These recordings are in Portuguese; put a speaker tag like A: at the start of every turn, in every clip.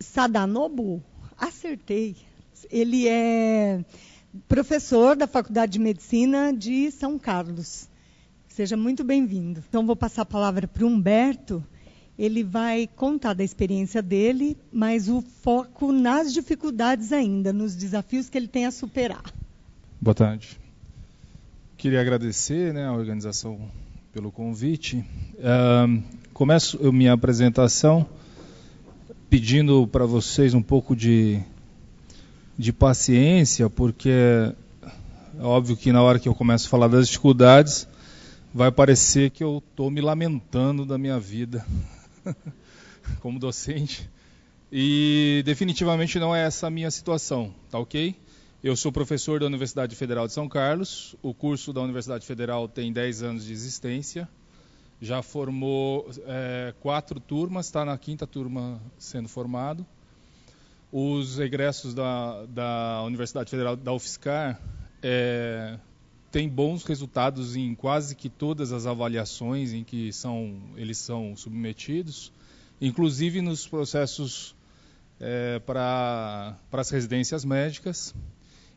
A: Sadanobu, acertei. Ele é professor da Faculdade de Medicina de São Carlos. Seja muito bem-vindo. Então, vou passar a palavra para o Humberto. Ele vai contar da experiência dele, mas o foco nas dificuldades ainda, nos desafios que ele tem a superar. Boa tarde. Queria agradecer né, a organização pelo convite. Uh, começo minha apresentação pedindo para vocês um pouco de, de paciência, porque é óbvio que na hora que eu começo a falar das dificuldades, vai parecer que eu estou me lamentando da minha vida como docente. E definitivamente não é essa a minha situação, tá ok? Eu sou professor da Universidade Federal de São Carlos, o curso da Universidade Federal tem 10 anos de existência já formou é, quatro turmas, está na quinta turma sendo formado. Os egressos da, da Universidade Federal da UFSCar é, têm bons resultados em quase que todas as avaliações em que são, eles são submetidos, inclusive nos processos é, para as residências médicas.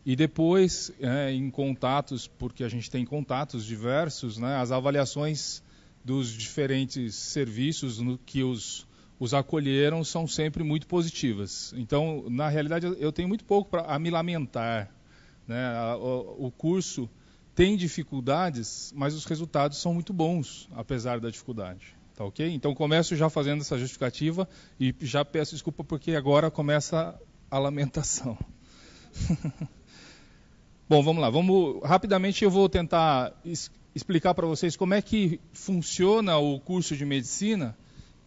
A: E depois, é, em contatos, porque a gente tem contatos diversos, né, as avaliações dos diferentes serviços no, que os, os acolheram são sempre muito positivas. Então, na realidade, eu tenho muito pouco pra, a me lamentar. Né? o, o curso tem dificuldades, mas os resultados são muito bons, apesar da dificuldade. Tá ok? Então começo já fazendo essa justificativa e já peço desculpa porque agora começa a lamentação. Bom, vamos lá. Vamos rapidamente eu vou tentar explicar para vocês como é que funciona o curso de medicina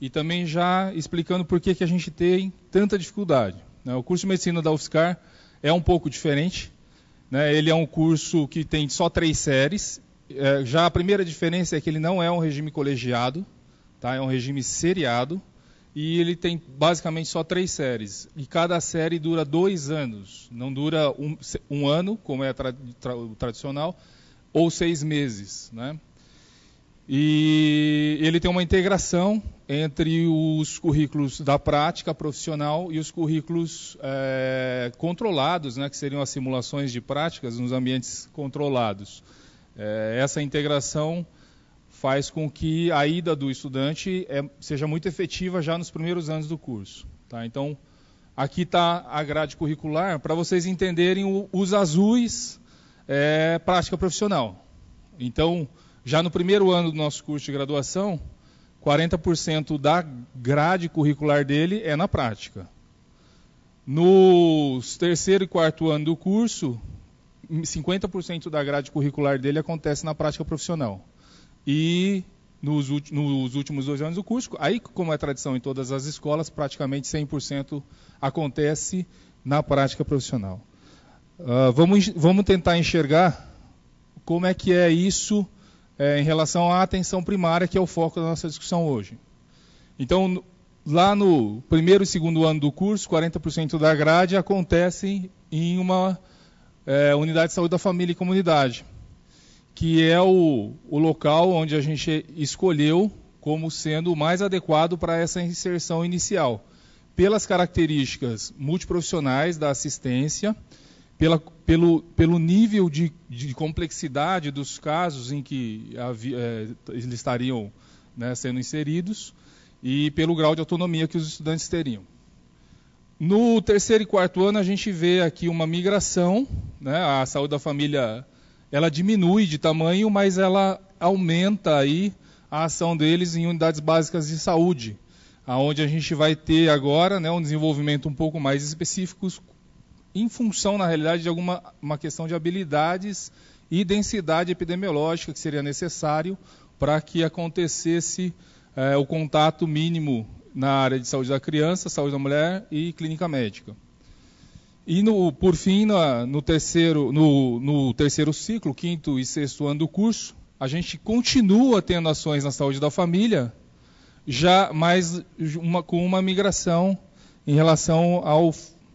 A: e também já explicando por que, que a gente tem tanta dificuldade. Né? O curso de medicina da UFSCar é um pouco diferente. Né? Ele é um curso que tem só três séries. É, já a primeira diferença é que ele não é um regime colegiado, tá? é um regime seriado. E ele tem basicamente só três séries. E cada série dura dois anos. Não dura um, um ano, como é tra tra o tradicional, ou seis meses. Né? E ele tem uma integração entre os currículos da prática profissional e os currículos é, controlados, né, que seriam as simulações de práticas nos ambientes controlados. É, essa integração faz com que a ida do estudante é, seja muito efetiva já nos primeiros anos do curso. Tá? Então, aqui está a grade curricular, para vocês entenderem o, os azuis é prática profissional. Então, já no primeiro ano do nosso curso de graduação, 40% da grade curricular dele é na prática. Nos terceiro e quarto ano do curso, 50% da grade curricular dele acontece na prática profissional. E nos, últimos dois anos do curso, aí como é tradição em todas as escolas, praticamente 100% acontece na prática profissional. Ah, vamos, vamos tentar enxergar como é que é isso é, em relação à atenção primária, que é o foco da nossa discussão hoje. Então, lá no primeiro e segundo ano do curso, 40% da grade acontece em uma é, unidade de saúde da família e comunidade, que é o, o local onde a gente escolheu como sendo o mais adequado para essa inserção inicial, pelas características multiprofissionais da assistência pela, pelo, pelo nível de, de complexidade dos casos em que havia, é, eles estariam né, sendo inseridos e pelo grau de autonomia que os estudantes teriam. No terceiro e quarto ano, a gente vê aqui uma migração, né, a saúde da família ela diminui de tamanho, mas ela aumenta aí a ação deles em unidades básicas de saúde, aonde a gente vai ter agora né, um desenvolvimento um pouco mais específico, em função, na realidade, de alguma uma questão de habilidades e densidade epidemiológica que seria necessário para que acontecesse eh, o contato mínimo na área de saúde da criança, saúde da mulher e clínica médica. E, no, por fim, na, no, terceiro, no, no terceiro ciclo, quinto e sexto ano do curso, a gente continua tendo ações na saúde da família, já mais uma, com uma migração em relação ao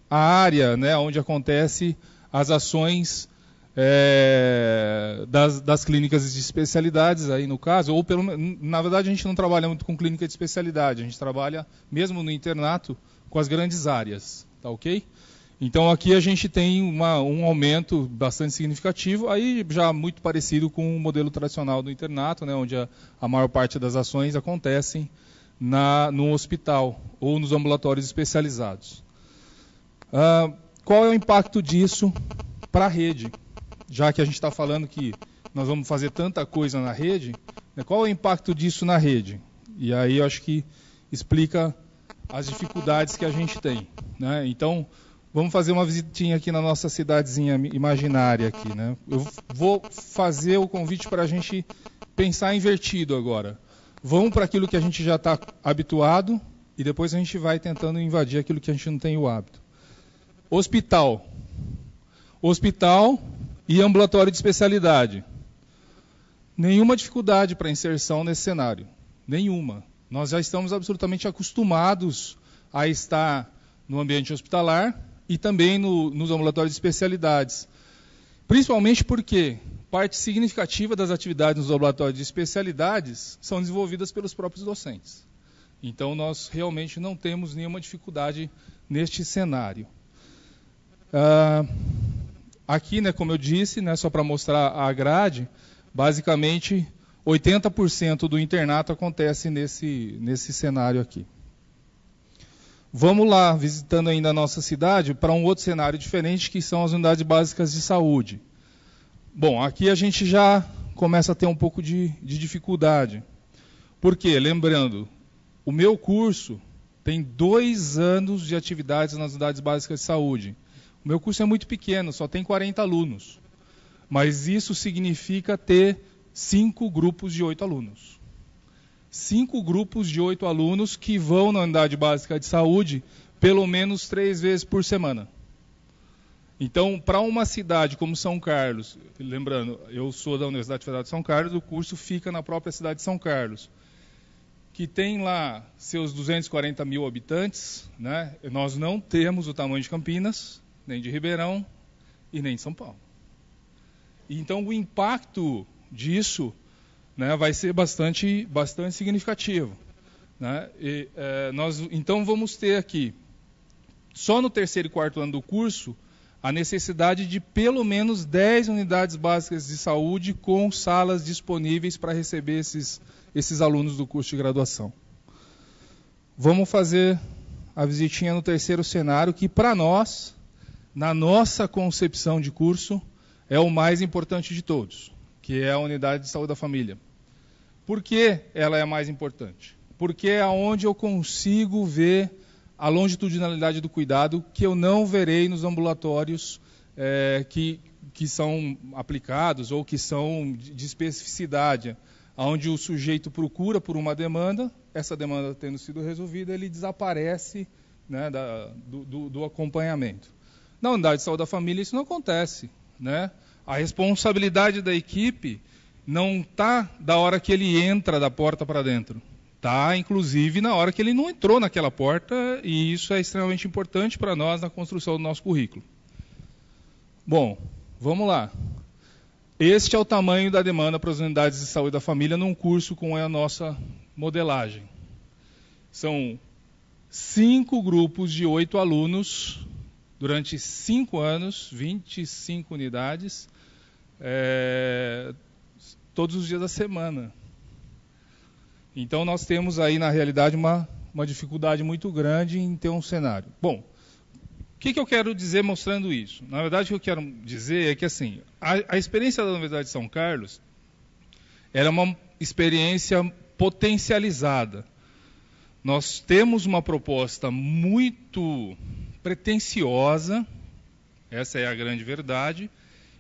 A: a área né, onde acontece as ações é, das, das, clínicas de especialidades aí no caso, ou pelo na verdade a gente não trabalha muito com clínica de especialidade, a gente trabalha mesmo no internato com as grandes áreas, tá ok? Então aqui a gente tem uma, um aumento bastante significativo, aí já muito parecido com o modelo tradicional do internato, né, onde a, a maior parte das ações acontecem na, no hospital ou nos ambulatórios especializados. Uh, qual é o impacto disso para a rede? Já que a gente está falando que nós vamos fazer tanta coisa na rede, né, qual é o impacto disso na rede? E aí eu acho que explica as dificuldades que a gente tem. Né? Então, vamos fazer uma visitinha aqui na nossa cidadezinha imaginária aqui. Né? Eu vou fazer o convite para a gente pensar invertido agora. Vamos para aquilo que a gente já está habituado e depois a gente vai tentando invadir aquilo que a gente não tem o hábito hospital. Hospital e ambulatório de especialidade. Nenhuma dificuldade para inserção nesse cenário. Nenhuma. Nós já estamos absolutamente acostumados a estar no ambiente hospitalar e também no, nos ambulatórios de especialidades. Principalmente porque parte significativa das atividades nos ambulatórios de especialidades são desenvolvidas pelos próprios docentes. Então, nós realmente não temos nenhuma dificuldade neste cenário. Uh, aqui, né, como eu disse, né, só para mostrar a grade, basicamente 80% do internato acontece nesse, nesse cenário aqui. Vamos lá, visitando ainda a nossa cidade, para um outro cenário diferente, que são as unidades básicas de saúde. Bom, aqui a gente já começa a ter um pouco de, de dificuldade. Por quê? Lembrando, o meu curso tem dois anos de atividades nas unidades básicas de saúde. O meu curso é muito pequeno, só tem 40 alunos. Mas isso significa ter cinco grupos de oito alunos. Cinco grupos de oito alunos que vão na unidade básica de saúde pelo menos três vezes por semana. Então, para uma cidade como São Carlos, lembrando, eu sou da Universidade Federal de São Carlos, o curso fica na própria cidade de São Carlos, que tem lá seus 240 mil habitantes, né? nós não temos o tamanho de Campinas, nem de Ribeirão e nem de São Paulo. Então o impacto disso né, vai ser bastante, bastante significativo. Né? E, é, nós então vamos ter aqui, só no terceiro e quarto ano do curso, a necessidade de pelo menos 10 unidades básicas de saúde com salas disponíveis para receber esses, esses alunos do curso de graduação. Vamos fazer a visitinha no terceiro cenário, que para nós na nossa concepção de curso, é o mais importante de todos, que é a unidade de saúde da família. Por que ela é a mais importante? Porque é onde eu consigo ver a longitudinalidade do cuidado que eu não verei nos ambulatórios é, que, que são aplicados ou que são de especificidade, onde o sujeito procura por uma demanda, essa demanda tendo sido resolvida, ele desaparece né, da, do, do, do acompanhamento. Na unidade de saúde da família isso não acontece. Né? A responsabilidade da equipe não está da hora que ele entra da porta para dentro. Está, inclusive, na hora que ele não entrou naquela porta, e isso é extremamente importante para nós na construção do nosso currículo. Bom, vamos lá. Este é o tamanho da demanda para as unidades de saúde da família num curso com é a nossa modelagem. São cinco grupos de oito alunos durante cinco anos, 25 unidades, é, todos os dias da semana. Então, nós temos aí, na realidade, uma, uma dificuldade muito grande em ter um cenário. Bom, o que, que eu quero dizer mostrando isso? Na verdade, o que eu quero dizer é que, assim, a, a experiência da Universidade de São Carlos era é uma experiência potencializada. Nós temos uma proposta muito pretensiosa, essa é a grande verdade,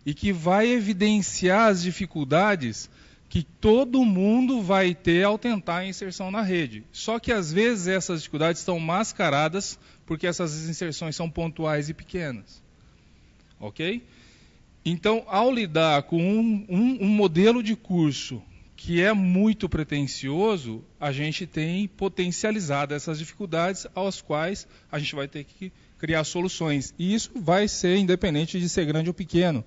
A: e que vai evidenciar as dificuldades que todo mundo vai ter ao tentar a inserção na rede. Só que às vezes essas dificuldades estão mascaradas porque essas inserções são pontuais e pequenas. Ok? Então, ao lidar com um, um, um modelo de curso que é muito pretensioso, a gente tem potencializado essas dificuldades às quais a gente vai ter que criar soluções. E isso vai ser independente de ser grande ou pequeno,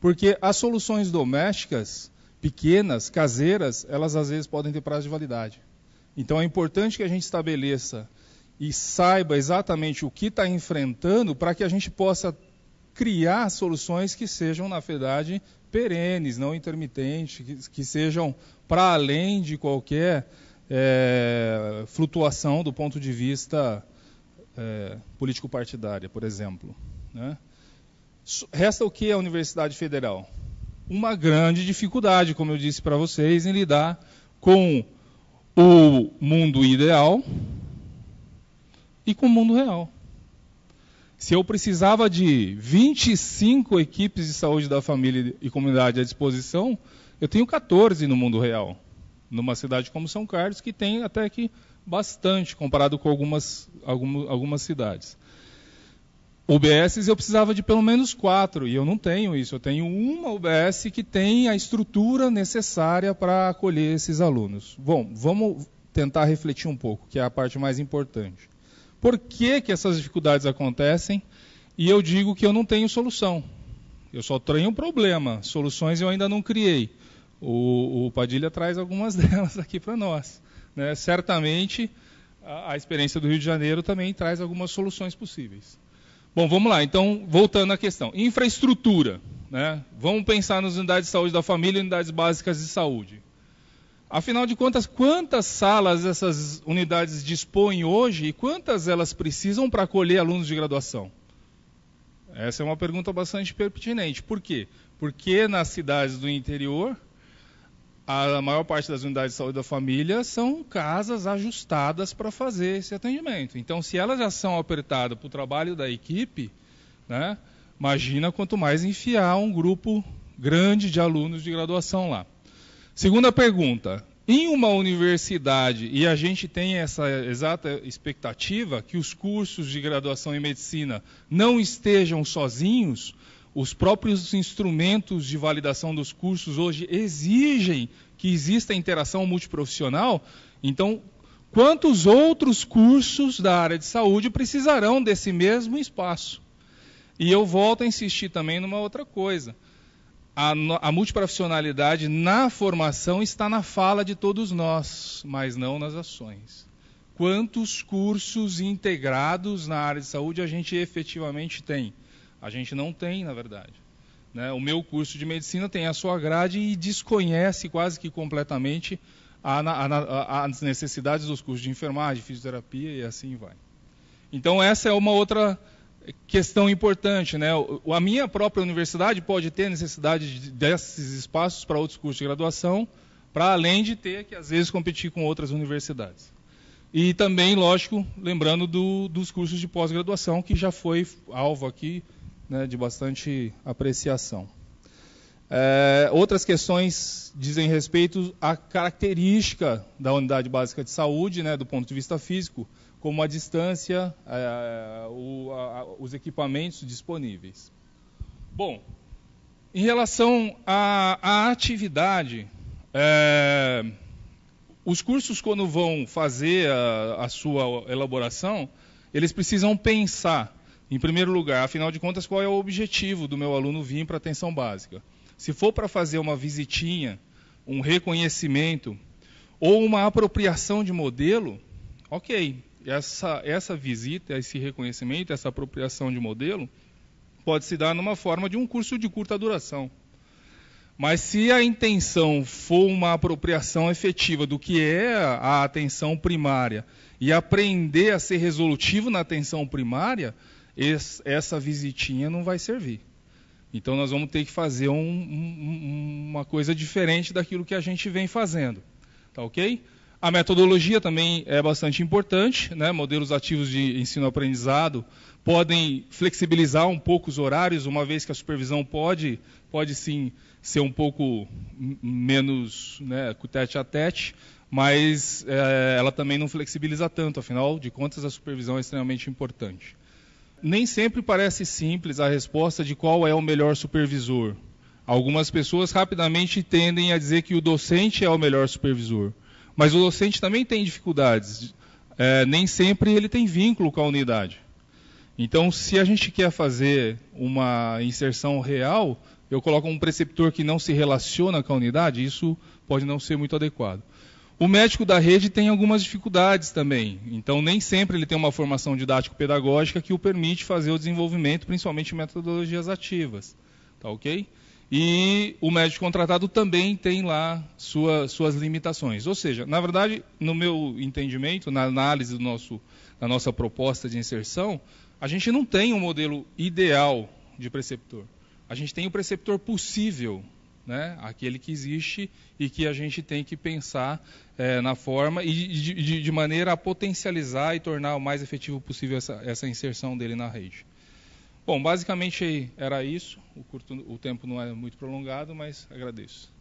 A: porque as soluções domésticas, pequenas, caseiras, elas às vezes podem ter prazo de validade. Então é importante que a gente estabeleça e saiba exatamente o que está enfrentando para que a gente possa criar soluções que sejam, na verdade, perenes, não intermitentes, que, que sejam para além de qualquer é, flutuação do ponto de vista é, político-partidária, por exemplo. Né? Resta o que a Universidade Federal? Uma grande dificuldade, como eu disse para vocês, em lidar com o mundo ideal e com o mundo real. Se eu precisava de 25 equipes de saúde da família e comunidade à disposição, eu tenho 14 no mundo real. Numa cidade como São Carlos, que tem até que bastante, comparado com algumas, algumas, algumas cidades. UBS eu precisava de pelo menos quatro, e eu não tenho isso. Eu tenho uma UBS que tem a estrutura necessária para acolher esses alunos. Bom, vamos tentar refletir um pouco, que é a parte mais importante por que, que essas dificuldades acontecem e eu digo que eu não tenho solução. Eu só tenho um problema, soluções eu ainda não criei. O, o Padilha traz algumas delas aqui para nós. Né? Certamente a, a experiência do Rio de Janeiro também traz algumas soluções possíveis. Bom, vamos lá. Então, voltando à questão. Infraestrutura. Né? Vamos pensar nas unidades de saúde da família e unidades básicas de saúde. Afinal de contas, quantas salas essas unidades dispõem hoje e quantas elas precisam para acolher alunos de graduação? Essa é uma pergunta bastante pertinente. Por quê? Porque nas cidades do interior, a maior parte das unidades de saúde da família são casas ajustadas para fazer esse atendimento. Então, se elas já são apertadas para o trabalho da equipe, né, imagina quanto mais enfiar um grupo grande de alunos de graduação lá. Segunda pergunta. Em uma universidade, e a gente tem essa exata expectativa que os cursos de graduação em medicina não estejam sozinhos, os próprios instrumentos de validação dos cursos hoje exigem que exista interação multiprofissional. Então, quantos outros cursos da área de saúde precisarão desse mesmo espaço? E eu volto a insistir também numa outra coisa a, a multiprofissionalidade na formação está na fala de todos nós, mas não nas ações. Quantos cursos integrados na área de saúde a gente efetivamente tem? A gente não tem, na verdade. Né? O meu curso de medicina tem a sua grade e desconhece quase que completamente a, a, as necessidades dos cursos de enfermagem, fisioterapia e assim vai. Então, essa é uma outra questão importante, né? A minha própria universidade pode ter necessidade desses espaços para outros cursos de graduação, para além de ter que às vezes competir com outras universidades. E também, lógico, lembrando do, dos cursos de pós-graduação, que já foi alvo aqui né, de bastante apreciação. É, outras questões dizem respeito à característica da unidade básica de saúde, né, do ponto de vista físico, como a distância, é, a, os equipamentos disponíveis. Bom, em relação à, à atividade, é, os cursos, quando vão fazer a, a sua elaboração, eles precisam pensar, em primeiro lugar, afinal de contas, qual é o objetivo do meu aluno vir para a atenção básica. Se for para fazer uma visitinha, um reconhecimento ou uma apropriação de modelo, ok, essa, essa visita, esse reconhecimento, essa apropriação de modelo, pode se dar numa forma de um curso de curta duração. Mas se a intenção for uma apropriação efetiva do que é a atenção primária e aprender a ser resolutivo na atenção primária, esse, essa visitinha não vai servir. Então nós vamos ter que fazer um, um, uma coisa diferente daquilo que a gente vem fazendo. Tá ok? A metodologia também é bastante importante, né? modelos ativos de ensino-aprendizado podem flexibilizar um pouco os horários, uma vez que a supervisão pode, pode sim ser um pouco menos né, tete a tete, mas é, ela também não flexibiliza tanto, afinal de contas a supervisão é extremamente importante. Nem sempre parece simples a resposta de qual é o melhor supervisor. Algumas pessoas rapidamente tendem a dizer que o docente é o melhor supervisor. Mas o docente também tem dificuldades. É, nem sempre ele tem vínculo com a unidade. Então, se a gente quer fazer uma inserção real, eu coloco um preceptor que não se relaciona com a unidade, isso pode não ser muito adequado. O médico da rede tem algumas dificuldades também, então nem sempre ele tem uma formação didático-pedagógica que o permite fazer o desenvolvimento, principalmente metodologias ativas. Tá ok? E o médico contratado também tem lá sua, suas limitações. Ou seja, na verdade, no meu entendimento, na análise do nosso, da nossa proposta de inserção, a gente não tem um modelo ideal de preceptor. A gente tem o um preceptor possível, né? aquele que existe e que a gente tem que pensar é, na forma e de, de, de, maneira a potencializar e tornar o mais efetivo possível essa, essa inserção dele na rede. Bom, basicamente era isso. O, curto, o tempo não é muito prolongado, mas agradeço.